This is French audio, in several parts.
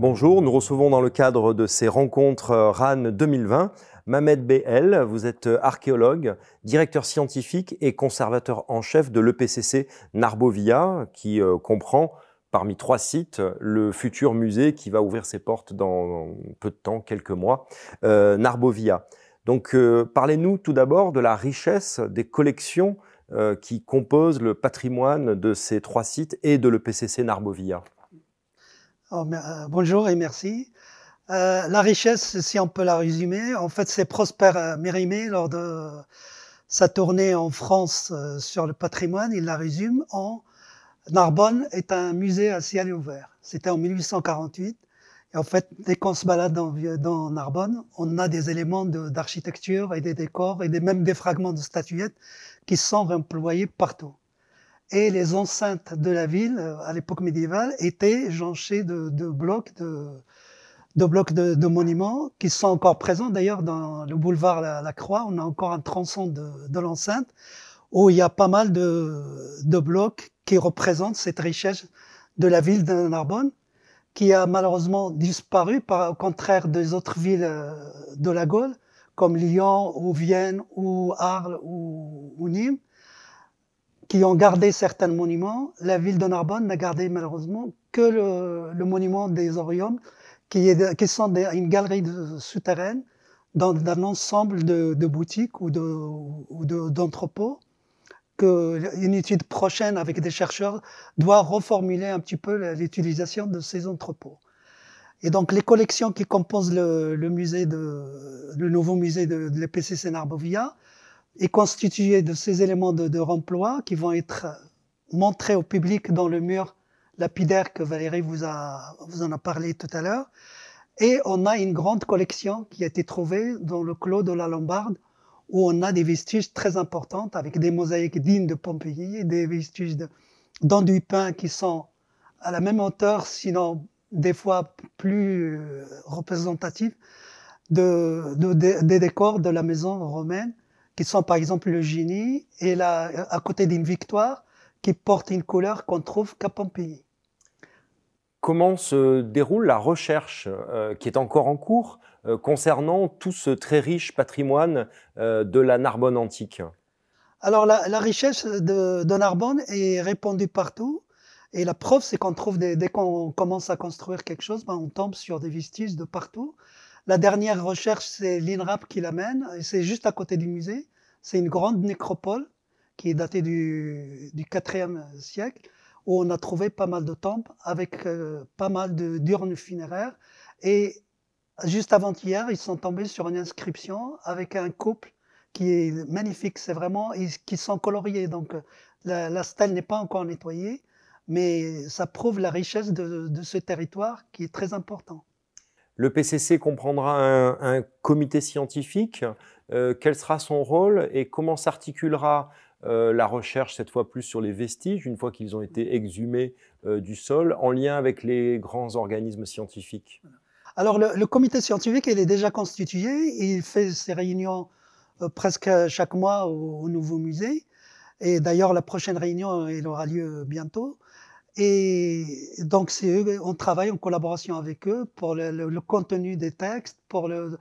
Bonjour, nous recevons dans le cadre de ces rencontres euh, RAN 2020 Mamed BL, vous êtes euh, archéologue, directeur scientifique et conservateur en chef de l'EPCC Narbovia, qui euh, comprend parmi trois sites le futur musée qui va ouvrir ses portes dans peu de temps, quelques mois, Narbovia. Donc parlez-nous tout d'abord de la richesse des collections qui composent le patrimoine de ces trois sites et de l'EPCC Narbovia. Oh, euh, bonjour et merci. Euh, la richesse, si on peut la résumer, en fait, c'est Prosper euh, Mérimée, lors de sa tournée en France sur le patrimoine, il la résume en Narbonne est un musée à ciel ouvert. C'était en 1848. Et en fait, dès qu'on se balade dans, Narbonne, on a des éléments d'architecture et des décors et même des fragments de statuettes qui sont employés partout. Et les enceintes de la ville, euh, à l'époque médiévale, étaient jonchées de, blocs, de, blocs de, monuments qui sont encore présents. D'ailleurs, dans le boulevard la, Croix, on a encore un tronçon de, l'enceinte où il y a pas mal de, blocs qui représentent cette richesse de la ville de Narbonne, qui a malheureusement disparu, par, au contraire des autres villes euh, de la Gaule, comme Lyon ou Vienne ou Arles ou Nîmes qui ont gardé certains monuments. La ville de Narbonne n'a gardé malheureusement que le, monument des Oriums, qui, est, qui sont une galerie souterraine dans, un ensemble de, boutiques ou d'entrepôts. De, une étude prochaine avec des chercheurs doit reformuler un petit peu l'utilisation de ces entrepôts. Et donc les collections qui composent le, musée de, le nouveau musée de, de l'EPCC Narbovia est constitué de ces éléments de, remploi qui vont être euh, montrés au public dans le mur lapidaire que Valérie vous, a, vous en a parlé tout à l'heure. Et on a une grande collection qui a été trouvée dans le clos de la Lombarde, où on a des vestiges très importants, avec des mosaïques dignes de Pompéi et des vestiges d'enduits qui sont à la même hauteur, sinon des fois plus euh, représentatifs, des décors de la maison romaine qui sont par exemple le génie, et là, à côté d'une victoire qui porte une couleur qu'on trouve qu'à Pompéi. Comment se déroule la recherche euh, qui est encore en cours euh, concernant tout ce très riche patrimoine euh, de la Narbonne antique Alors la, richesse de, Narbonne est répandue partout. Et la preuve, c'est qu'on trouve, dès qu'on commence à construire quelque chose, ben, on tombe sur des vestiges de partout. La dernière recherche, c'est l'INRAP qui l'amène, c'est juste à côté du musée. C'est une grande nécropole qui est datée du, IVe 4e siècle, où on a trouvé pas mal de temples avec euh, pas mal de d'urnes funéraires. Et juste avant-hier, ils sont tombés sur une inscription avec un couple qui est magnifique. C'est vraiment, ils, qui sont coloriés. Donc la, stèle n'est pas encore nettoyée, mais ça prouve la richesse de ce territoire qui est très important. Le PCC comprendra un, comité scientifique. Euh, quel sera son rôle et comment s'articulera euh, la recherche, cette fois plus sur les vestiges, une fois qu'ils ont été exhumés euh, du sol, en lien avec les grands organismes scientifiques Alors, le, comité scientifique, il est déjà constitué. Il fait ses réunions presque chaque mois au, nouveau musée. Et d'ailleurs, la prochaine réunion, elle aura lieu bientôt. Et donc, eux, on travaille en collaboration avec eux pour le, contenu des textes, pour le,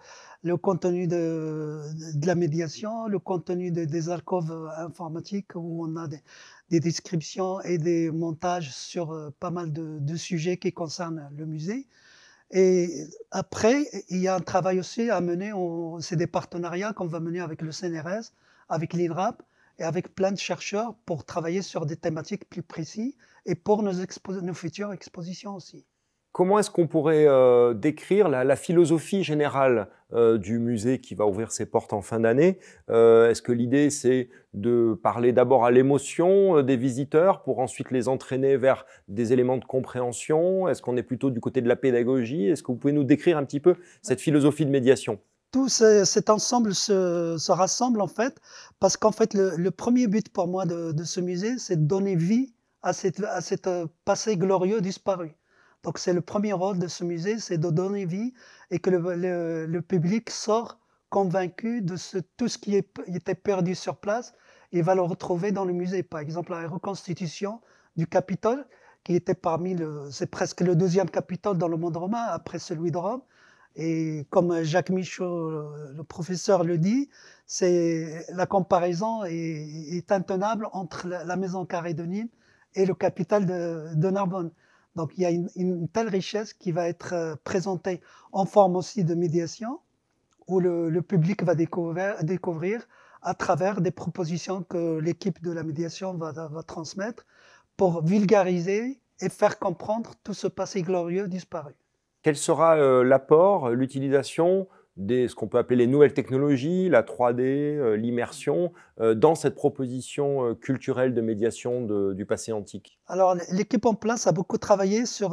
contenu de, la médiation, le contenu des alcoves informatiques où on a des, descriptions et des montages sur euh, pas mal de, de, sujets qui concernent le musée. Et après, il y a un travail aussi à mener, c'est des partenariats qu'on va mener avec le CNRS, avec l'INRAP, et avec plein de chercheurs pour travailler sur des thématiques plus précises et pour nos, nos futures expositions aussi. Comment est-ce qu'on pourrait euh, décrire la, philosophie générale euh, du musée qui va ouvrir ses portes en fin d'année euh, Est-ce que l'idée c'est de parler d'abord à l'émotion des visiteurs pour ensuite les entraîner vers des éléments de compréhension Est-ce qu'on est plutôt du côté de la pédagogie Est-ce que vous pouvez nous décrire un petit peu cette philosophie de médiation tout cet ensemble se, rassemble en fait, parce qu'en fait le, premier but pour moi de, ce musée, c'est de donner vie à cet euh, passé glorieux disparu. Donc c'est le premier rôle de ce musée, c'est de donner vie et que le, public sort convaincu de tout ce qui était perdu sur place et va le retrouver dans le musée. Par exemple, la reconstitution du Capitole, qui était parmi le, c'est presque le deuxième Capitole dans le monde romain après celui de Rome. Et comme Jacques Michaud, euh, le professeur, le dit, c'est la comparaison est, intenable entre la maison de Nîmes et le capital de, Narbonne. Donc il y a une, telle richesse qui va être euh, présentée en forme aussi de médiation, où le, public va découvrir, découvrir, à travers des propositions que l'équipe de la médiation va transmettre pour vulgariser et faire comprendre tout ce passé glorieux disparu. Quel sera euh, l'apport, l'utilisation de ce qu'on peut appeler les nouvelles technologies, la 3D, euh, l'immersion, euh, dans cette proposition culturelle de médiation du passé antique Alors, l'équipe en place a beaucoup travaillé sur,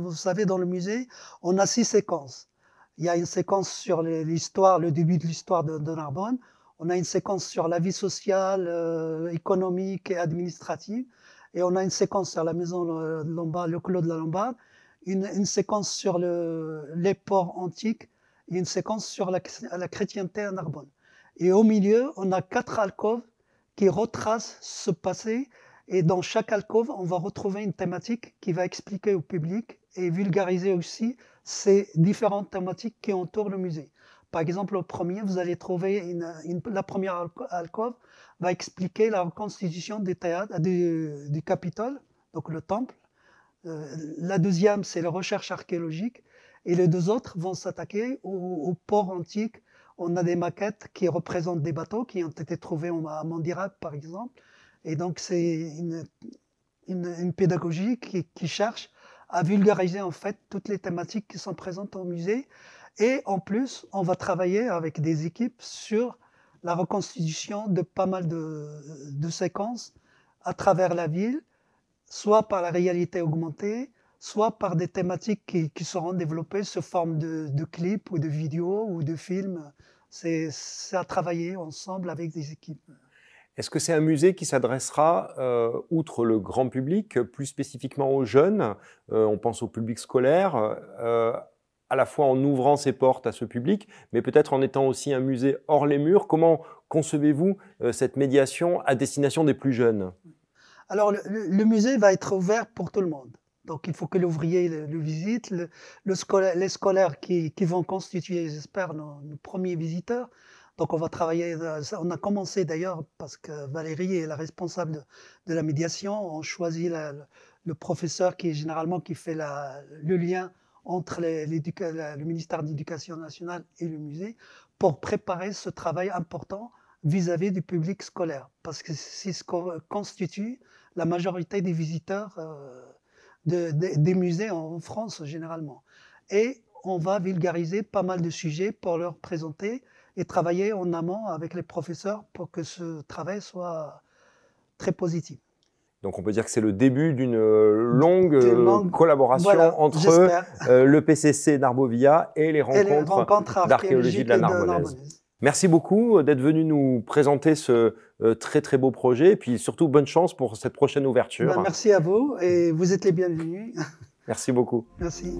vous savez, dans le musée, on a six séquences. Il y a une séquence sur l'histoire, le début de l'histoire de, Narbonne. On a une séquence sur la vie sociale, économique et administrative. Et on a une séquence sur la maison Lombard, le clos de la Lombard, une, séquence sur les ports antiques et une séquence sur la, la chrétienté à Narbonne. Et au milieu, on a quatre alcôves qui retracent ce passé. Et dans chaque alcôve, on va retrouver une thématique qui va expliquer au public et vulgariser aussi ces différentes thématiques qui entourent le musée. Par exemple, au premier, vous allez trouver la première alcôve va expliquer la reconstitution du Capitole, donc le temple euh, la deuxième, c'est la recherche archéologique. Et les deux autres vont s'attaquer au port antique. On a des maquettes qui représentent des bateaux qui ont été trouvés à Mandirac, par exemple. Et donc, c'est une, pédagogie qui, cherche à vulgariser, en fait, toutes les thématiques qui sont présentes au musée. Et en plus, on va travailler avec des équipes sur la reconstitution de pas mal de séquences à travers la ville soit par la réalité augmentée, soit par des thématiques qui, seront développées sous forme de, clips ou de vidéos ou de films. C'est à travailler ensemble avec des équipes. Est-ce que c'est un musée qui s'adressera, euh, outre le grand public, plus spécifiquement aux jeunes euh, On pense au public scolaire. Euh, à la fois en ouvrant ses portes à ce public, mais peut-être en étant aussi un musée hors les murs. Comment concevez-vous cette médiation à destination des plus jeunes alors, le, musée va être ouvert pour tout le monde. Donc, il faut que l'ouvrier le, visite. les scolaires qui, vont constituer, j'espère, nos, premiers visiteurs. Donc, on va travailler. Euh, on a commencé d'ailleurs parce que Valérie est la responsable de, la médiation. On choisit le professeur qui est généralement qui fait le lien entre le ministère de l'Éducation nationale et le musée pour préparer ce travail important vis-à-vis du public scolaire, parce que c'est ce qu'on constitue la majorité des visiteurs euh, des musées en France généralement. Et on va vulgariser pas mal de sujets pour leur présenter et travailler en amont avec les professeurs pour que ce travail soit très positif. Donc on peut dire que c'est le début d'une euh, euh, longue, collaboration entre le PCC d'Arbovia et les rencontres, d'archéologie de la Narbonnaise. Merci beaucoup euh, d'être venu nous présenter ce euh, très très beau projet et puis surtout bonne chance pour cette prochaine ouverture. Bah, merci à vous et vous êtes les bienvenus. Merci beaucoup. Merci.